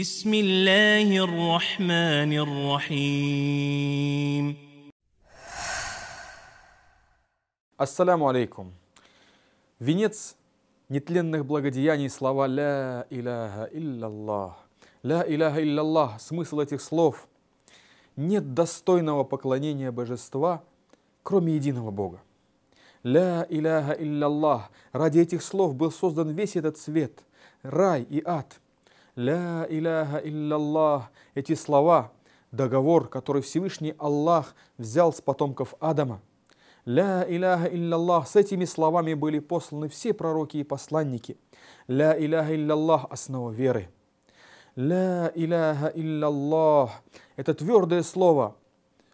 بسم الله الرحمن الرحيم Ассаляму алейкум. Венец нетленных благодеяний слова «Ля иляха илляллах». «Ля иляха илляллах» – смысл этих слов. Нет достойного поклонения божества, кроме единого Бога. «Ля иляха илляллах» – ради этих слов был создан весь этот свет, рай и ад – «Ля иляха илляллах» – эти слова, договор, который Всевышний Аллах взял с потомков Адама. «Ля иляха илляллах» – с этими словами были посланы все пророки и посланники. «Ля иляха илляллах» – основа веры. «Ля иляха илляллах» – это твердое слово,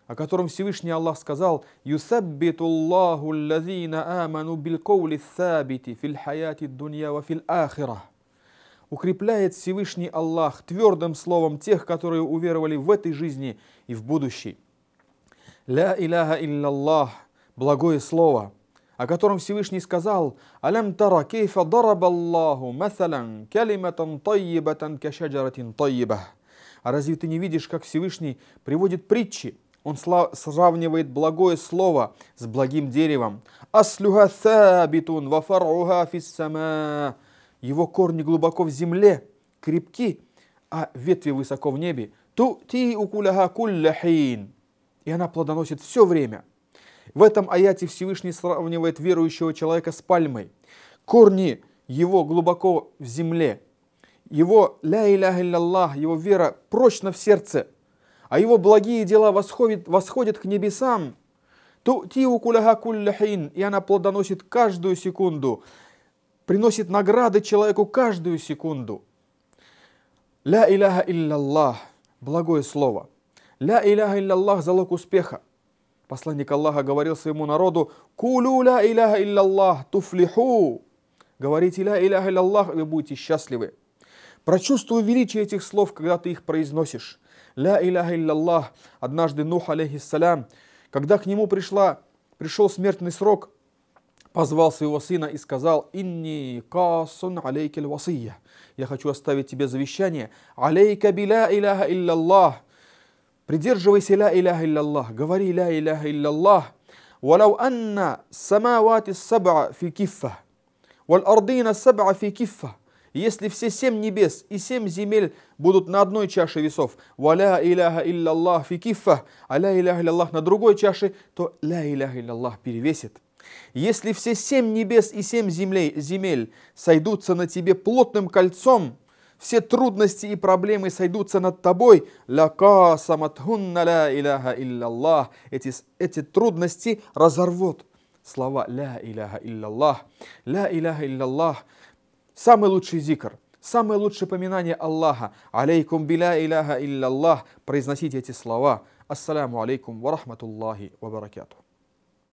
о котором Всевышний Аллах сказал «Юсаббиту Аллаху лазина аману билькоули сабити фил хаяти дунья ва фил ахирах» укрепляет Всевышний Аллах твердым словом тех, которые уверовали в этой жизни и в будущей. «Ля иляха илляллах» – благое слово, о котором Всевышний сказал «Алям тара кейфа Аллаху масалан калиматан тайибатан кашаджаратин тайиба». А разве ты не видишь, как Всевышний приводит притчи, он сравнивает благое слово с благим деревом. «Аслюха сабитун вафаруха фиссама» Его корни глубоко в земле, крепки, а ветви высоко в небе. Ту Тути укуляха кулляхин. И она плодоносит все время. В этом аяте Всевышний сравнивает верующего человека с пальмой. Корни его глубоко в земле. Его ля иляха илляллах, его вера прочно в сердце. А его благие дела восходят, восходят к небесам. Ту Тути укуляха кулляхин. И она плодоносит каждую секунду приносит награды человеку каждую секунду. Ля иляха илляллах – благое слово. Ля иляха илляллах – залог успеха. Посланник Аллаха говорил своему народу «Кулю ля иляха илляллах туфлиху». Говорите «Ля иляха илляллах» – вы будете счастливы. Прочувствуй величие этих слов, когда ты их произносишь. «Ля иляха илляллах» – однажды Нух, алейхиссалям, когда к нему пришла, пришел смертный срок – позвал своего сына и сказал, «Инни касун алейки васия». Я хочу оставить тебе завещание. «Алейка биля иляха илляллах». Придерживайся ля иляха илляллах. Говори ля иляха илляллах. «Валяу анна самавати саб'а фи киффа». «Валь ардина саб'а фи киффа». Если все семь небес и семь земель будут на одной чаше весов, «Валя иляха илляллах фи киффа», «Аля иляха илляллах» на другой чаше, то «Ля иляха илляллах» перевесит. Если все семь небес и семь землей, земель сойдутся на тебе плотным кольцом, все трудности и проблемы сойдутся над тобой. Ляка саматхунна ля иляха илляллах. Эти, эти трудности разорвут слова ля иляха илляллах. Ля иляха илляллах. Самый лучший зикр самое лучшее поминание Аллаха. Алейкум биля иляха илляллах. Произносите эти слова. Ассаляму алейкум ва рахматуллахи ва баракату.